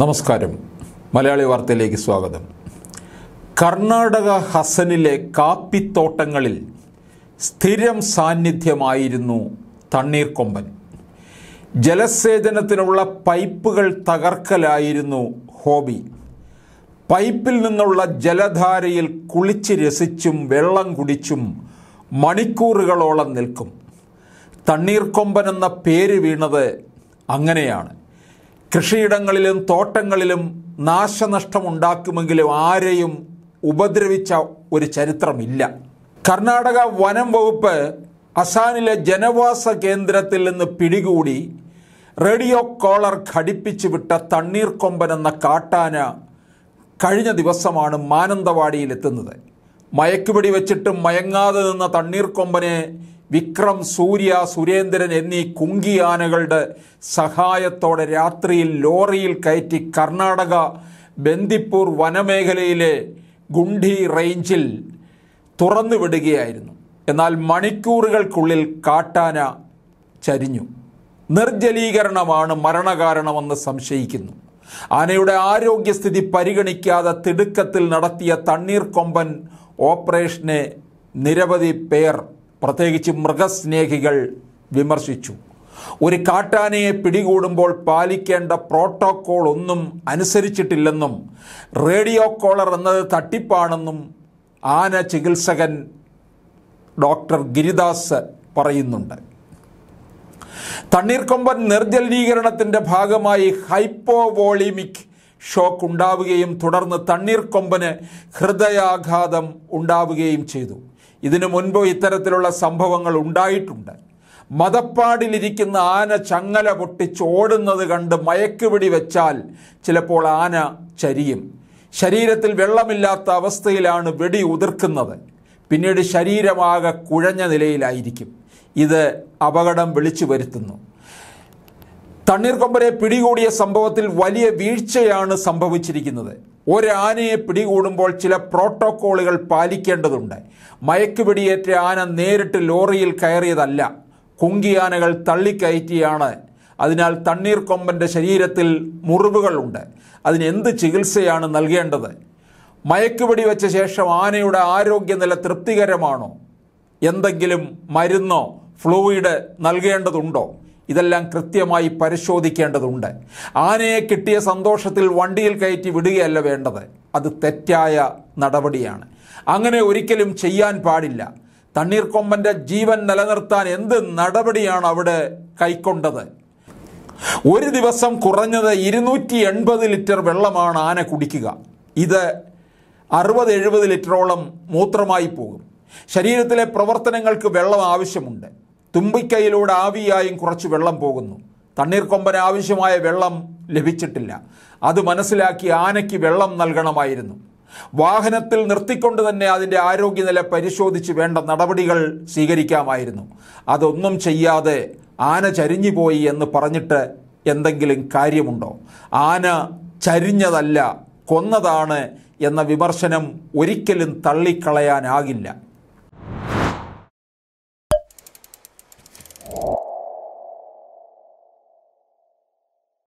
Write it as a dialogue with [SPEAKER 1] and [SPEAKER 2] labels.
[SPEAKER 1] നമസ്കാരം മലയാളി വാർത്തയിലേക്ക് സ്വാഗതം കർണാടക ഹസനിലെ കാപ്പിത്തോട്ടങ്ങളിൽ സ്ഥിരം സാന്നിധ്യമായിരുന്നു തണ്ണീർക്കൊമ്പൻ ജലസേചനത്തിനുള്ള പൈപ്പുകൾ തകർക്കലായിരുന്നു ഹോബി പൈപ്പിൽ നിന്നുള്ള ജലധാരയിൽ കുളിച്ച് രസിച്ചും വെള്ളം കുടിച്ചും മണിക്കൂറുകളോളം നിൽക്കും തണ്ണീർക്കൊമ്പൻ എന്ന പേര് വീണത് അങ്ങനെയാണ് കൃഷിയിടങ്ങളിലും തോട്ടങ്ങളിലും നാശനഷ്ടമുണ്ടാക്കുമെങ്കിലും ആരെയും ഉപദ്രവിച്ച ഒരു ചരിത്രമില്ല കർണാടക വനം വകുപ്പ് അസാനിലെ ജനവാസ കേന്ദ്രത്തിൽ നിന്ന് പിടികൂടി റേഡിയോ കോളർ ഘടിപ്പിച്ചു വിട്ട തണ്ണീർക്കൊമ്പൻ എന്ന കാട്ടാന കഴിഞ്ഞ ദിവസമാണ് മാനന്തവാടിയിലെത്തുന്നത് മയക്കുപിടി വെച്ചിട്ടും മയങ്ങാതെ നിന്ന തണ്ണീർക്കൊമ്പനെ വിക്രം സൂര്യ സുരേന്ദ്രൻ എന്നീ കുങ്കിയാനകളുടെ സഹായത്തോടെ രാത്രിയിൽ ലോറിയിൽ കയറ്റി കർണാടക ബന്ദിപ്പൂർ വനമേഖലയിലെ ഗുണ്ടി റേഞ്ചിൽ തുറന്നുവിടുകയായിരുന്നു എന്നാൽ മണിക്കൂറുകൾക്കുള്ളിൽ കാട്ടാന ചരിഞ്ഞു നിർജ്ജലീകരണമാണ് മരണകാരണമെന്ന് സംശയിക്കുന്നു ആനയുടെ ആരോഗ്യസ്ഥിതി പരിഗണിക്കാതെ തിടുക്കത്തിൽ നടത്തിയ തണ്ണീർക്കൊമ്പൻ ഓപ്പറേഷനെ നിരവധി പേർ പ്രത്യേകിച്ച് മൃഗസ്നേഹികൾ വിമർശിച്ചു ഒരു കാട്ടാനയെ പിടികൂടുമ്പോൾ പാലിക്കേണ്ട പ്രോട്ടോക്കോൾ ഒന്നും അനുസരിച്ചിട്ടില്ലെന്നും റേഡിയോ കോളർ എന്നത് തട്ടിപ്പാണെന്നും ആന ചികിത്സകൻ ഡോക്ടർ ഗിരിദാസ് പറയുന്നുണ്ട് തണ്ണീർക്കൊമ്പൻ നിർജലീകരണത്തിൻ്റെ ഭാഗമായി ഹൈപ്പോവോളിമിക് ഷോക്ക് ഉണ്ടാവുകയും തുടർന്ന് തണ്ണീർക്കൊമ്പന് ഹൃദയാഘാതം ഉണ്ടാവുകയും ചെയ്തു ഇതിനു മുൻപ് ഇത്തരത്തിലുള്ള സംഭവങ്ങൾ ഉണ്ടായിട്ടുണ്ട് മതപ്പാടിലിരിക്കുന്ന ആന ചങ്ങല പൊട്ടിച്ചോടുന്നത് കണ്ട് മയക്കുപിടി വെച്ചാൽ ചിലപ്പോൾ ആന ചരിയും ശരീരത്തിൽ വെള്ളമില്ലാത്ത അവസ്ഥയിലാണ് വെടി ഉതിർക്കുന്നത് പിന്നീട് ശരീരമാകെ കുഴഞ്ഞ നിലയിലായിരിക്കും ഇത് അപകടം വിളിച്ചു വരുത്തുന്നു തണ്ണീർക്കൊമ്പരെ പിടികൂടിയ സംഭവത്തിൽ വലിയ വീഴ്ചയാണ് സംഭവിച്ചിരിക്കുന്നത് ഒരാനയെ പിടികൂടുമ്പോൾ ചില പ്രോട്ടോക്കോളുകൾ പാലിക്കേണ്ടതുണ്ട് മയക്കുപിടിയേറ്റ ആന നേരിട്ട് ലോറിയിൽ കയറിയതല്ല കുങ്കിയാനകൾ തള്ളിക്കയറ്റിയാണ് അതിനാൽ തണ്ണീർക്കൊമ്പൻ്റെ ശരീരത്തിൽ മുറിവുകളുണ്ട് അതിനെന്ത് ചികിത്സയാണ് നൽകേണ്ടത് മയക്കുപിടി വെച്ച ശേഷം ആനയുടെ ആരോഗ്യനില തൃപ്തികരമാണോ എന്തെങ്കിലും മരുന്നോ ഫ്ലൂയിഡ് നൽകേണ്ടതുണ്ടോ ഇതെല്ലാം കൃത്യമായി പരിശോധിക്കേണ്ടതുണ്ട് ആനയെ കിട്ടിയ സന്തോഷത്തിൽ വണ്ടിയിൽ കയറ്റി വിടുകയല്ല വേണ്ടത് അത് തെറ്റായ നടപടിയാണ് അങ്ങനെ ഒരിക്കലും ചെയ്യാൻ പാടില്ല തണ്ണീർക്കൊമ്പൻ്റെ ജീവൻ നിലനിർത്താൻ എന്ത് നടപടിയാണ് അവിടെ കൈക്കൊണ്ടത് ഒരു ദിവസം കുറഞ്ഞത് ഇരുന്നൂറ്റി എൺപത് ലിറ്റർ വെള്ളമാണ് ആന കുടിക്കുക ഇത് അറുപത് എഴുപത് ലിറ്ററോളം മൂത്രമായി പോകും ശരീരത്തിലെ പ്രവർത്തനങ്ങൾക്ക് വെള്ളം ആവശ്യമുണ്ട് തുമ്പിക്കൈയിലൂടെ ആവിയായും കുറച്ച് വെള്ളം പോകുന്നു തണ്ണീർക്കൊമ്പന് ആവശ്യമായ വെള്ളം ലഭിച്ചിട്ടില്ല അത് മനസ്സിലാക്കി ആനയ്ക്ക് വെള്ളം നൽകണമായിരുന്നു വാഹനത്തിൽ നിർത്തിക്കൊണ്ട് തന്നെ അതിൻ്റെ ആരോഗ്യനില പരിശോധിച്ച് വേണ്ട നടപടികൾ സ്വീകരിക്കാമായിരുന്നു അതൊന്നും ചെയ്യാതെ ആന ചരിഞ്ഞുപോയി എന്ന് പറഞ്ഞിട്ട് എന്തെങ്കിലും കാര്യമുണ്ടോ ആന ചരിഞ്ഞതല്ല കൊന്നതാണ് എന്ന വിമർശനം ഒരിക്കലും തള്ളിക്കളയാനാകില്ല you